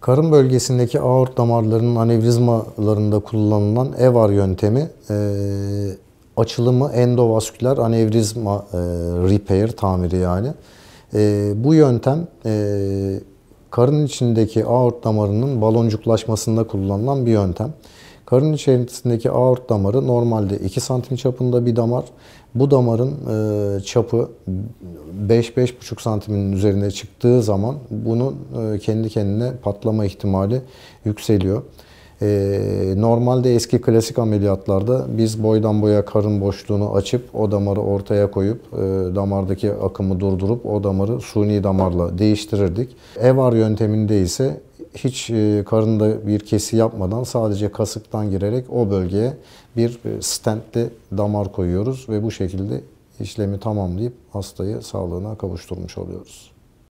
Karın bölgesindeki aort damarlarının anevrizmalarında kullanılan EVAR yöntemi e, açılımı endovasküler anevrizma e, repair tamiri yani. E, bu yöntem e, karın içindeki aort damarının baloncuklaşmasında kullanılan bir yöntem. Karın içerisindeki aort damarı normalde 2 santim çapında bir damar. Bu damarın e, çapı 5-5,5 santimin üzerine çıktığı zaman bunun e, kendi kendine patlama ihtimali yükseliyor. E, normalde eski klasik ameliyatlarda biz boydan boya karın boşluğunu açıp o damarı ortaya koyup e, damardaki akımı durdurup o damarı suni damarla değiştirirdik. EVAR yönteminde ise hiç e, karında bir kesi yapmadan sadece kasıktan girerek o bölgeye bir e, stentli damar koyuyoruz ve bu şekilde işlemi tamamlayıp hastayı sağlığına kavuşturmuş oluyoruz.